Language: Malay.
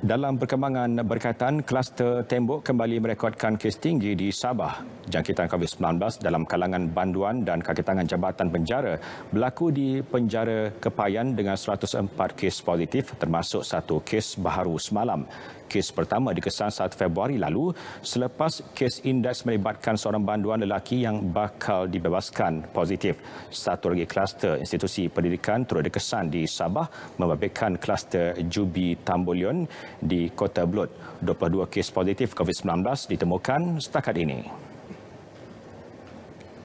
Dalam perkembangan berkaitan, kluster tembok kembali merekodkan kes tinggi di Sabah jangkitan COVID-19 dalam kalangan banduan dan kakitangan jabatan penjara berlaku di penjara Kepayan dengan 104 kes positif termasuk satu kes baharu semalam. Kes pertama dikesan 1 Februari lalu selepas kes indeks melibatkan seorang banduan lelaki yang bakal dibebaskan positif. Satu lagi kluster institusi pendidikan turut dikesan di Sabah membabitkan kluster Jubi Tambolion di Kota Belud. 22 kes positif COVID-19 ditemukan setakat ini.